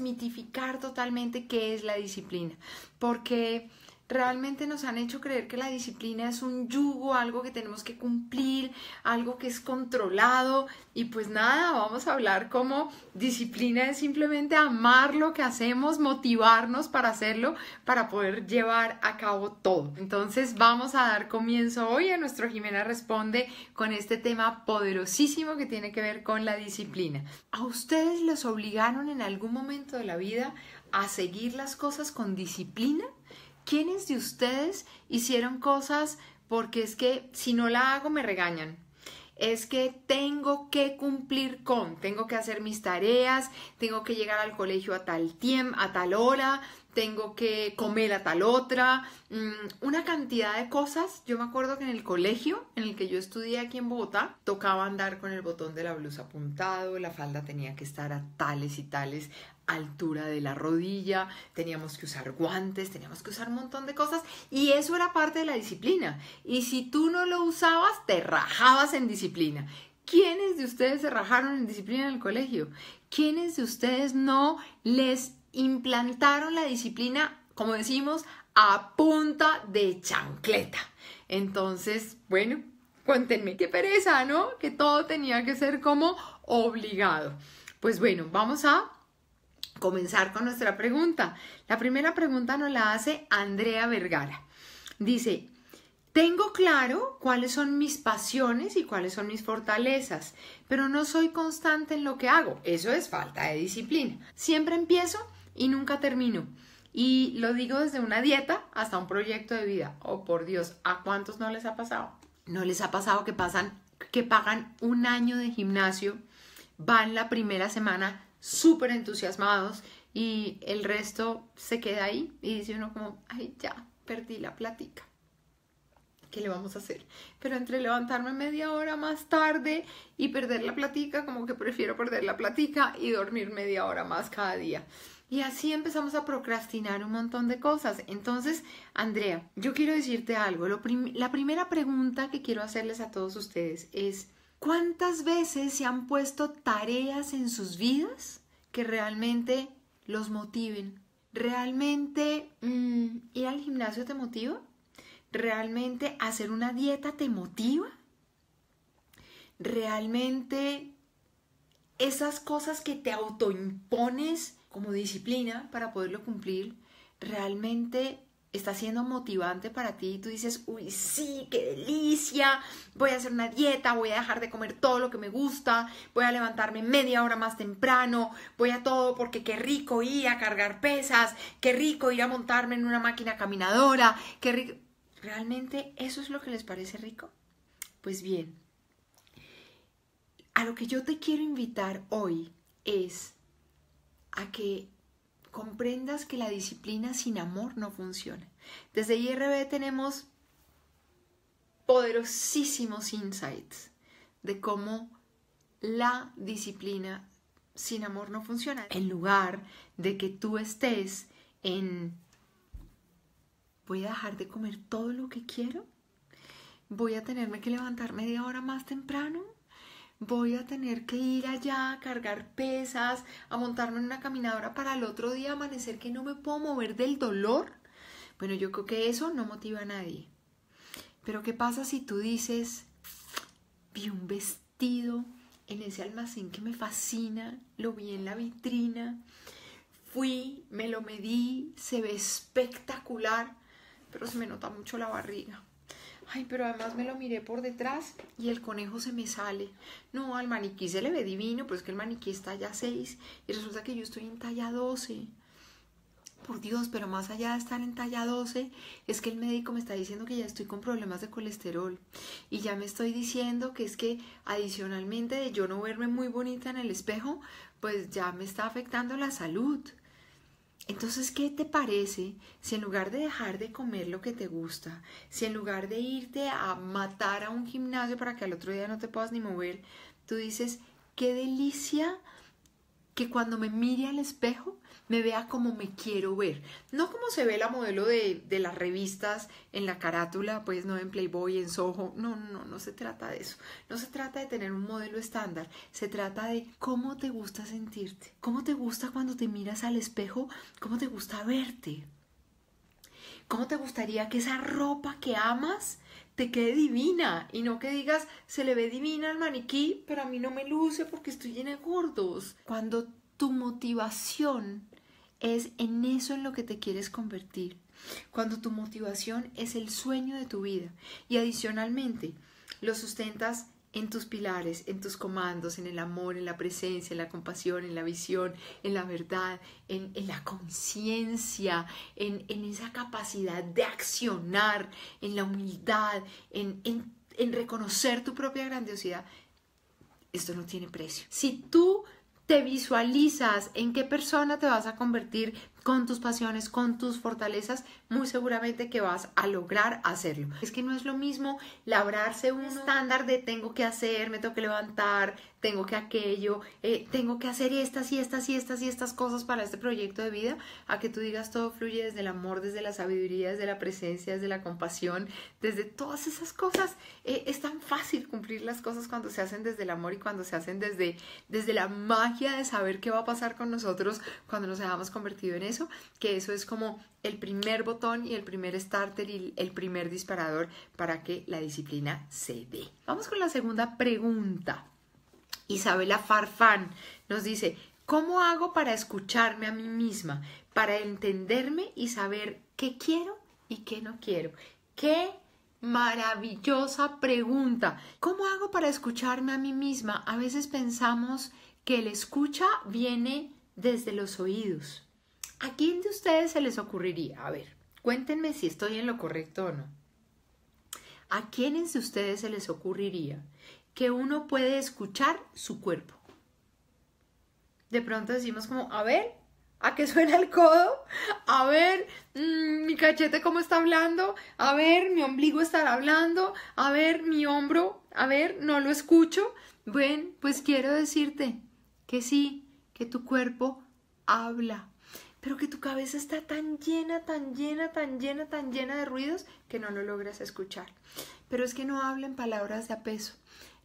mitificar totalmente qué es la disciplina, porque Realmente nos han hecho creer que la disciplina es un yugo, algo que tenemos que cumplir, algo que es controlado. Y pues nada, vamos a hablar como disciplina es simplemente amar lo que hacemos, motivarnos para hacerlo, para poder llevar a cabo todo. Entonces vamos a dar comienzo hoy a nuestro Jimena Responde con este tema poderosísimo que tiene que ver con la disciplina. ¿A ustedes los obligaron en algún momento de la vida a seguir las cosas con disciplina? ¿Quiénes de ustedes hicieron cosas porque es que si no la hago me regañan? Es que tengo que cumplir con, tengo que hacer mis tareas, tengo que llegar al colegio a tal tiempo, a tal hora, tengo que comer a tal otra, mm, una cantidad de cosas. Yo me acuerdo que en el colegio en el que yo estudié aquí en Bogotá, tocaba andar con el botón de la blusa apuntado, la falda tenía que estar a tales y tales altura de la rodilla, teníamos que usar guantes, teníamos que usar un montón de cosas y eso era parte de la disciplina. Y si tú no lo usabas, te rajabas en disciplina. ¿Quiénes de ustedes se rajaron en disciplina en el colegio? ¿Quiénes de ustedes no les implantaron la disciplina, como decimos, a punta de chancleta? Entonces, bueno, cuéntenme qué pereza, ¿no? Que todo tenía que ser como obligado. Pues bueno, vamos a comenzar con nuestra pregunta. La primera pregunta nos la hace Andrea Vergara. Dice, tengo claro cuáles son mis pasiones y cuáles son mis fortalezas, pero no soy constante en lo que hago. Eso es falta de disciplina. Siempre empiezo y nunca termino. Y lo digo desde una dieta hasta un proyecto de vida. Oh, por Dios, ¿a cuántos no les ha pasado? No les ha pasado que pasan que pagan un año de gimnasio, van la primera semana súper entusiasmados y el resto se queda ahí y dice uno como, ay, ya, perdí la plática. ¿Qué le vamos a hacer? Pero entre levantarme media hora más tarde y perder la plática como que prefiero perder la plática y dormir media hora más cada día. Y así empezamos a procrastinar un montón de cosas. Entonces, Andrea, yo quiero decirte algo. la primera pregunta que quiero hacerles a todos ustedes es, ¿Cuántas veces se han puesto tareas en sus vidas que realmente los motiven? ¿Realmente mm, ir al gimnasio te motiva? ¿Realmente hacer una dieta te motiva? ¿Realmente esas cosas que te autoimpones como disciplina para poderlo cumplir realmente está siendo motivante para ti y tú dices, uy, sí, qué delicia, voy a hacer una dieta, voy a dejar de comer todo lo que me gusta, voy a levantarme media hora más temprano, voy a todo porque qué rico ir a cargar pesas, qué rico ir a montarme en una máquina caminadora, qué rico... ¿Realmente eso es lo que les parece rico? Pues bien, a lo que yo te quiero invitar hoy es a que comprendas que la disciplina sin amor no funciona. Desde IRB tenemos poderosísimos insights de cómo la disciplina sin amor no funciona. En lugar de que tú estés en voy a dejar de comer todo lo que quiero, voy a tenerme que levantar media hora más temprano, voy a tener que ir allá a cargar pesas, a montarme en una caminadora para el otro día amanecer que no me puedo mover del dolor. Bueno, yo creo que eso no motiva a nadie. Pero ¿qué pasa si tú dices, vi un vestido en ese almacén que me fascina, lo vi en la vitrina, fui, me lo medí, se ve espectacular, pero se me nota mucho la barriga. Ay, pero además me lo miré por detrás y el conejo se me sale. No, al maniquí se le ve divino, pero es que el maniquí está ya 6 y resulta que yo estoy en talla 12. Por Dios, pero más allá de estar en talla 12, es que el médico me está diciendo que ya estoy con problemas de colesterol. Y ya me estoy diciendo que es que adicionalmente de yo no verme muy bonita en el espejo, pues ya me está afectando la salud. Entonces, ¿qué te parece si en lugar de dejar de comer lo que te gusta, si en lugar de irte a matar a un gimnasio para que al otro día no te puedas ni mover, tú dices, qué delicia que cuando me mire al espejo me vea como me quiero ver, no como se ve la modelo de, las revistas en la carátula, pues no en Playboy, en Soho, no, no, no se trata de eso, no se trata de tener un modelo estándar, se trata de cómo te gusta sentirte, cómo te gusta cuando te miras al espejo, cómo te gusta verte, cómo te gustaría que esa ropa que amas te quede divina y no que digas, se le ve divina al maniquí, pero a mí no me luce porque estoy llena de gordos. Cuando tu motivación es en eso en lo que te quieres convertir, cuando tu motivación es el sueño de tu vida y adicionalmente lo sustentas en tus pilares, en tus comandos, en el amor, en la presencia, en la compasión, en la visión, en la verdad, en, la conciencia, en, esa capacidad de accionar, en la humildad, en, en reconocer tu propia grandiosidad. Esto no tiene precio. Si tú te visualizas en qué persona te vas a convertir, con tus pasiones, con tus fortalezas, muy seguramente que vas a lograr hacerlo. Es que no es lo mismo labrarse un estándar de tengo que hacer, me tengo que levantar, tengo que aquello, eh, tengo que hacer estas y estas y estas y estas cosas para este proyecto de vida, a que tú digas todo fluye desde el amor, desde la sabiduría, desde la presencia, desde la compasión, desde todas esas cosas. Eh, es tan fácil cumplir las cosas cuando se hacen desde el amor y cuando se hacen desde, desde la magia de saber qué va a pasar con nosotros cuando nos hayamos convertido en eso que eso es como el primer botón y el primer starter y el primer disparador para que la disciplina se dé. Vamos con la segunda pregunta. Isabela Farfán nos dice, ¿cómo hago para escucharme a mí misma, para entenderme y saber qué quiero y qué no quiero? ¿Qué maravillosa pregunta? ¿Cómo hago para escucharme a mí misma? A veces pensamos que el escucha viene desde los oídos ¿A quién de ustedes se les ocurriría? A ver, cuéntenme si estoy en lo correcto o no. ¿A quién de ustedes se les ocurriría que uno puede escuchar su cuerpo? De pronto decimos como, a ver, ¿a qué suena el codo? A ver, mm, mi cachete cómo está hablando, a ver, mi ombligo estará hablando, a ver, mi hombro, a ver, no lo escucho. Bueno, pues quiero decirte que sí, que tu cuerpo habla pero que tu cabeza está tan llena, tan llena, tan llena, tan llena de ruidos que no lo logras escuchar. Pero es que no hablan palabras de apeso.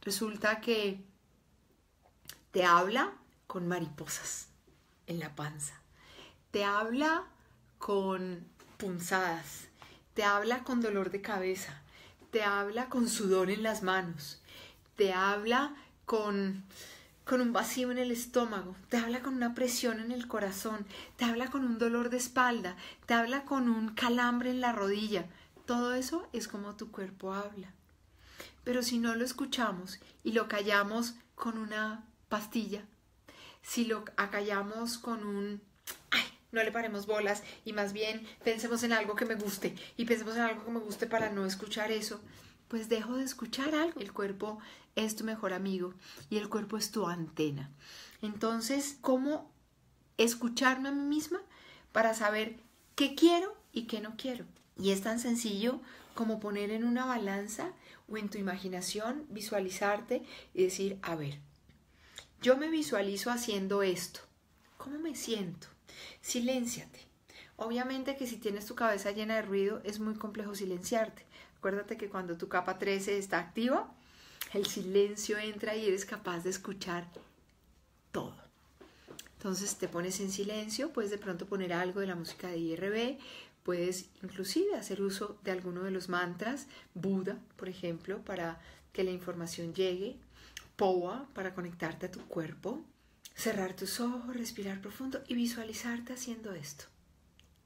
Resulta que te habla con mariposas en la panza. Te habla con punzadas. Te habla con dolor de cabeza. Te habla con sudor en las manos. Te habla con con un vacío en el estómago, te habla con una presión en el corazón, te habla con un dolor de espalda, te habla con un calambre en la rodilla. Todo eso es como tu cuerpo habla. Pero si no lo escuchamos y lo callamos con una pastilla, si lo acallamos con un ay, no le paremos bolas y más bien pensemos en algo que me guste y pensemos en algo que me guste para no escuchar eso, pues dejo de escuchar algo. El cuerpo es tu mejor amigo y el cuerpo es tu antena. Entonces, ¿cómo escucharme a mí misma para saber qué quiero y qué no quiero? Y es tan sencillo como poner en una balanza o en tu imaginación, visualizarte y decir, a ver, yo me visualizo haciendo esto. ¿Cómo me siento? Silénciate. Obviamente que si tienes tu cabeza llena de ruido es muy complejo silenciarte. Acuérdate que cuando tu capa 13 está activa, el silencio entra y eres capaz de escuchar todo. Entonces te pones en silencio, puedes de pronto poner algo de la música de IRB, puedes inclusive hacer uso de alguno de los mantras, Buda, por ejemplo, para que la información llegue, Poa, para conectarte a tu cuerpo, cerrar tus ojos, respirar profundo y visualizarte haciendo esto.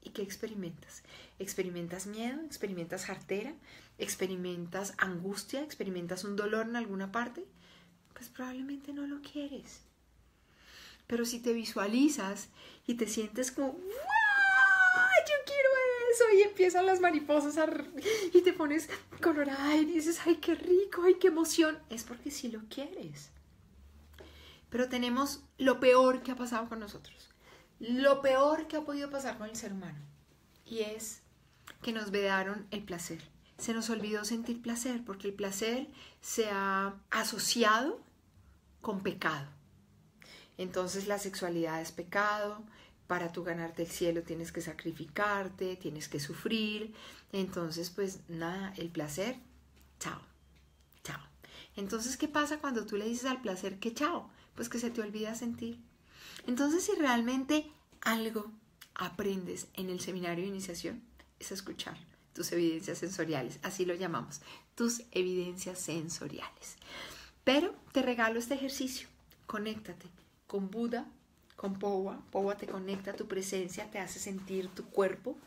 ¿Y qué experimentas? ¿Experimentas miedo? ¿Experimentas jartera? ¿Experimentas angustia? ¿Experimentas un dolor en alguna parte? Pues probablemente no lo quieres. Pero si te visualizas y te sientes como, ¡Wow! yo quiero eso, y empiezan las mariposas y te pones colorada y dices, ay, qué rico, ay, qué emoción, es porque sí lo quieres. Pero tenemos lo peor que ha pasado con nosotros, lo peor que ha podido pasar con el ser humano y es que nos vedaron el placer. Se nos olvidó sentir placer porque el placer se ha asociado con pecado. Entonces la sexualidad es pecado, para tú ganarte el cielo tienes que sacrificarte, tienes que sufrir. Entonces pues nada, el placer, chao, chao. Entonces, ¿qué pasa cuando tú le dices al placer que chao? Pues que se te olvida sentir entonces, si realmente algo aprendes en el seminario de iniciación, es escuchar tus evidencias sensoriales, así lo llamamos, tus evidencias sensoriales. Pero te regalo este ejercicio, conéctate con Buda, con Powa, Powa te conecta a tu presencia, te hace sentir tu cuerpo,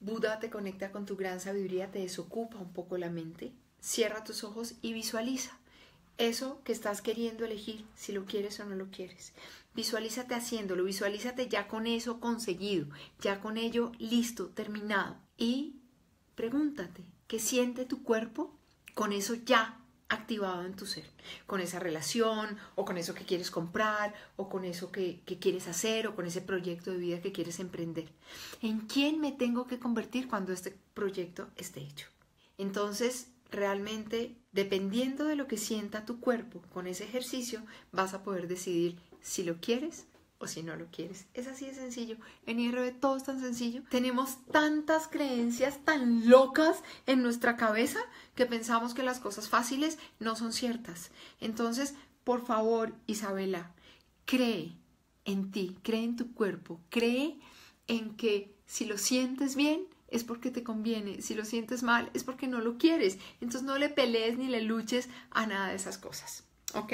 Buda te conecta con tu gran sabiduría, te desocupa un poco la mente, cierra tus ojos y visualiza eso que estás queriendo elegir, si lo quieres o no lo quieres. Visualízate haciéndolo, visualízate ya con eso conseguido, ya con ello listo, terminado. Y pregúntate, ¿qué siente tu cuerpo con eso ya activado en tu ser? Con esa relación, o con eso que quieres comprar, o con eso que, que quieres hacer, o con ese proyecto de vida que quieres emprender. ¿En quién me tengo que convertir cuando este proyecto esté hecho? Entonces, realmente Dependiendo de lo que sienta tu cuerpo con ese ejercicio, vas a poder decidir si lo quieres o si no lo quieres. Es así de sencillo. En IRB todo es tan sencillo. Tenemos tantas creencias tan locas en nuestra cabeza que pensamos que las cosas fáciles no son ciertas. Entonces, por favor, Isabela, cree en ti, cree en tu cuerpo, cree en que si lo sientes bien, es porque te conviene, si lo sientes mal, es porque no lo quieres. Entonces no le pelees ni le luches a nada de esas cosas. ¿Ok?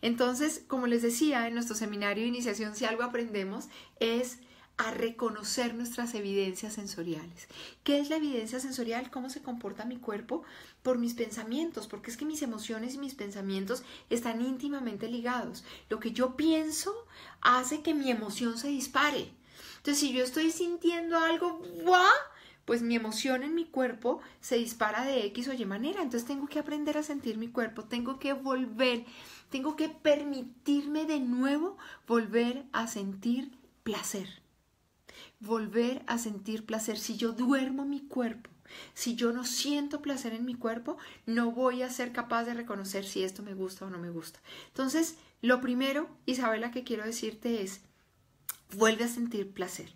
Entonces, como les decía, en nuestro seminario de iniciación, si algo aprendemos es a reconocer nuestras evidencias sensoriales. ¿Qué es la evidencia sensorial? ¿Cómo se comporta mi cuerpo? Por mis pensamientos, porque es que mis emociones y mis pensamientos están íntimamente ligados. Lo que yo pienso hace que mi emoción se dispare. Entonces, si yo estoy sintiendo algo, ¡buah! pues mi emoción en mi cuerpo se dispara de X o Y manera. Entonces tengo que aprender a sentir mi cuerpo, tengo que volver, tengo que permitirme de nuevo volver a sentir placer. Volver a sentir placer. Si yo duermo mi cuerpo, si yo no siento placer en mi cuerpo, no voy a ser capaz de reconocer si esto me gusta o no me gusta. Entonces, lo primero, Isabela, que quiero decirte es, vuelve a sentir placer.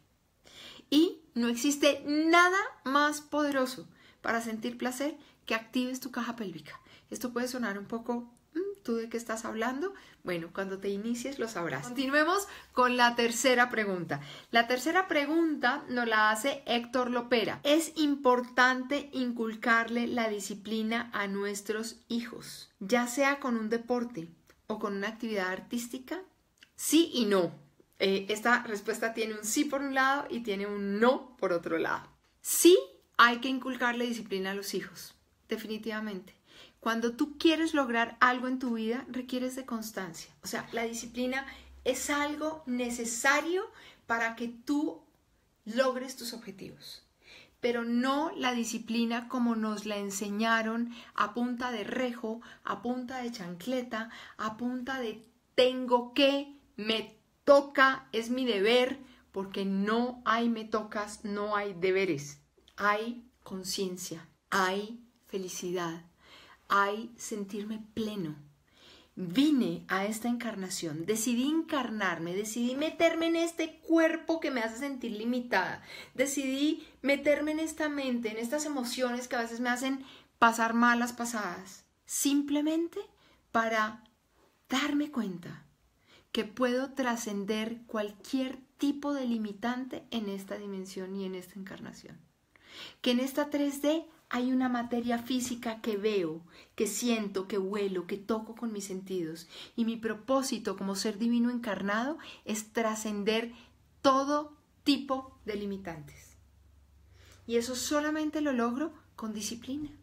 Y no existe nada más poderoso para sentir placer que actives tu caja pélvica. Esto puede sonar un poco, mm, ¿tú de qué estás hablando? Bueno, cuando te inicies lo sabrás. Continuemos con la tercera pregunta. La tercera pregunta nos la hace Héctor Lopera. Es importante inculcarle la disciplina a nuestros hijos, ya sea con un deporte o con una actividad artística. Sí y no. Eh, esta respuesta tiene un sí por un lado y tiene un no por otro lado. Sí hay que inculcarle disciplina a los hijos, definitivamente. Cuando tú quieres lograr algo en tu vida, requieres de constancia. O sea, la disciplina es algo necesario para que tú logres tus objetivos, pero no la disciplina como nos la enseñaron a punta de rejo, a punta de chancleta, a punta de tengo que, me toca, es mi deber, porque no hay me tocas, no hay deberes. Hay conciencia, hay felicidad, hay sentirme pleno. Vine a esta encarnación, decidí encarnarme, decidí meterme en este cuerpo que me hace sentir limitada, decidí meterme en esta mente, en estas emociones que a veces me hacen pasar malas pasadas, simplemente para darme cuenta que puedo trascender cualquier tipo de limitante en esta dimensión y en esta encarnación. Que en esta 3D hay una materia física que veo, que siento, que huelo, que toco con mis sentidos. Y mi propósito como ser divino encarnado es trascender todo tipo de limitantes. Y eso solamente lo logro con disciplina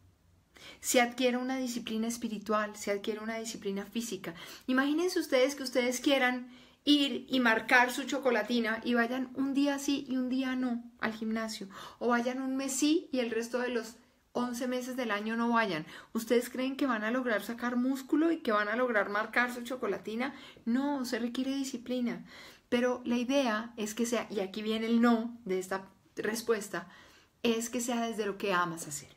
se adquiere una disciplina espiritual, se adquiere una disciplina física. Imagínense ustedes que ustedes quieran ir y marcar su chocolatina y vayan un día sí y un día no al gimnasio, o vayan un mes sí y el resto de los 11 meses del año no vayan. ¿Ustedes creen que van a lograr sacar músculo y que van a lograr marcar su chocolatina? No, se requiere disciplina. Pero la idea es que sea, y aquí viene el no de esta respuesta, es que sea desde lo que amas hacer.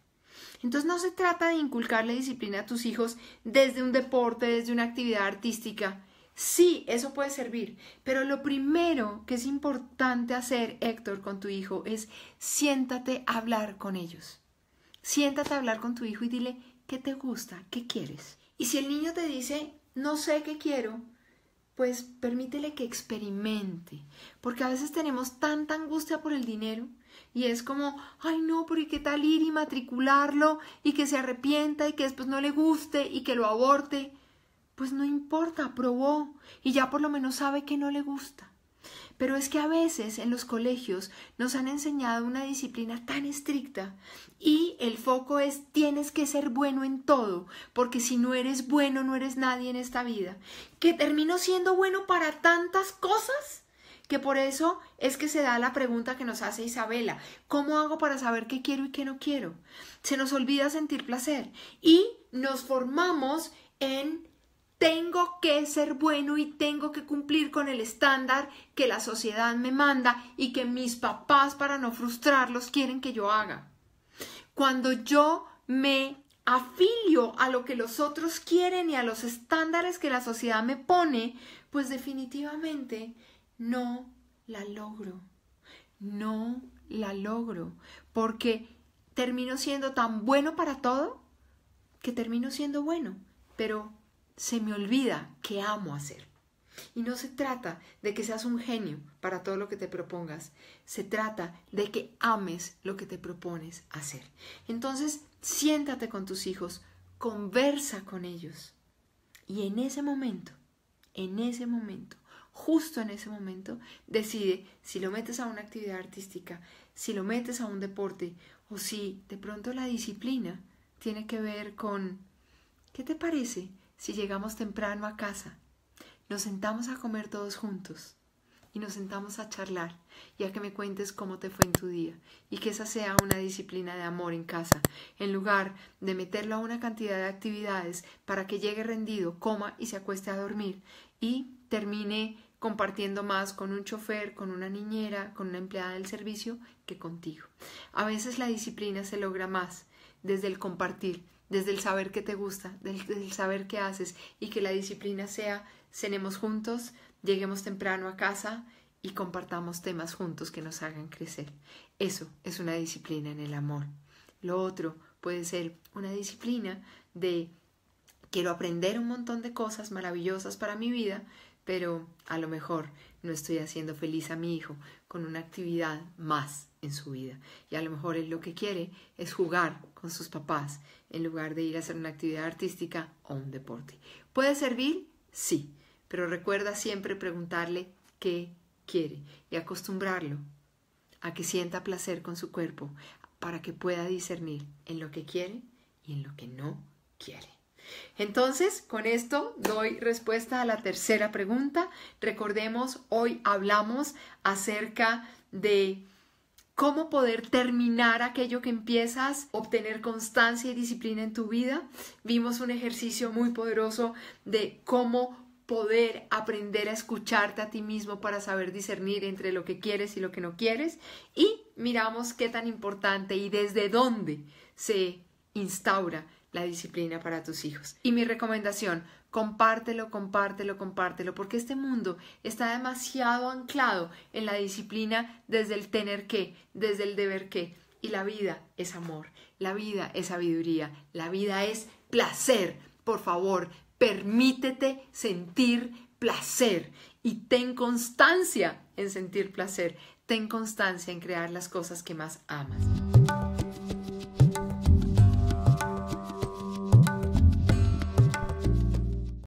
Entonces no se trata de inculcarle disciplina a tus hijos desde un deporte, desde una actividad artística. Sí, eso puede servir, pero lo primero que es importante hacer, Héctor, con tu hijo es siéntate a hablar con ellos. Siéntate a hablar con tu hijo y dile qué te gusta, qué quieres. Y si el niño te dice, no sé qué quiero, pues permítele que experimente, porque a veces tenemos tanta angustia por el dinero y es como, ay no, pero ¿y qué tal ir y matricularlo y que se arrepienta y que después no le guste y que lo aborte? Pues no importa, aprobó y ya por lo menos sabe que no le gusta. Pero es que a veces en los colegios nos han enseñado una disciplina tan estricta y el foco es tienes que ser bueno en todo, porque si no eres bueno no eres nadie en esta vida, que termino siendo bueno para tantas cosas que por eso es que se da la pregunta que nos hace Isabela, ¿cómo hago para saber qué quiero y qué no quiero? Se nos olvida sentir placer y nos formamos en tengo que ser bueno y tengo que cumplir con el estándar que la sociedad me manda y que mis papás para no frustrarlos quieren que yo haga. Cuando yo me afilio a lo que los otros quieren y a los estándares que la sociedad me pone, pues definitivamente no la logro, no la logro, porque termino siendo tan bueno para todo que termino siendo bueno, pero se me olvida que amo hacer. Y no se trata de que seas un genio para todo lo que te propongas, se trata de que ames lo que te propones hacer. Entonces, siéntate con tus hijos, conversa con ellos. Y en ese momento, en ese momento, justo en ese momento, decide si lo metes a una actividad artística, si lo metes a un deporte o si de pronto la disciplina tiene que ver con, ¿qué te parece si llegamos temprano a casa? Nos sentamos a comer todos juntos y nos sentamos a charlar, ya que me cuentes cómo te fue en tu día y que esa sea una disciplina de amor en casa, en lugar de meterlo a una cantidad de actividades para que llegue rendido, coma y se acueste a dormir y termine compartiendo más con un chofer, con una niñera, con una empleada del servicio que contigo. A veces la disciplina se logra más desde el compartir, desde el saber que te gusta, desde el saber que haces y que la disciplina sea cenemos juntos, lleguemos temprano a casa y compartamos temas juntos que nos hagan crecer. Eso es una disciplina en el amor. Lo otro puede ser una disciplina de quiero aprender un montón de cosas maravillosas para mi vida, pero a lo mejor no estoy haciendo feliz a mi hijo con una actividad más en su vida. Y a lo mejor él lo que quiere es jugar con sus papás en lugar de ir a hacer una actividad artística o un deporte. ¿Puede servir? Sí, pero recuerda siempre preguntarle qué quiere y acostumbrarlo a que sienta placer con su cuerpo para que pueda discernir en lo que quiere y en lo que no quiere. Entonces, con esto doy respuesta a la tercera pregunta. Recordemos, hoy hablamos acerca de cómo poder terminar aquello que empiezas, obtener constancia y disciplina en tu vida. Vimos un ejercicio muy poderoso de cómo poder aprender a escucharte a ti mismo para saber discernir entre lo que quieres y lo que no quieres. Y miramos qué tan importante y desde dónde se instaura la disciplina para tus hijos. Y mi recomendación, compártelo, compártelo, compártelo, porque este mundo está demasiado anclado en la disciplina desde el tener que, desde el deber que. Y la vida es amor, la vida es sabiduría, la vida es placer. Por favor, permítete sentir placer y ten constancia en sentir placer, ten constancia en crear las cosas que más amas.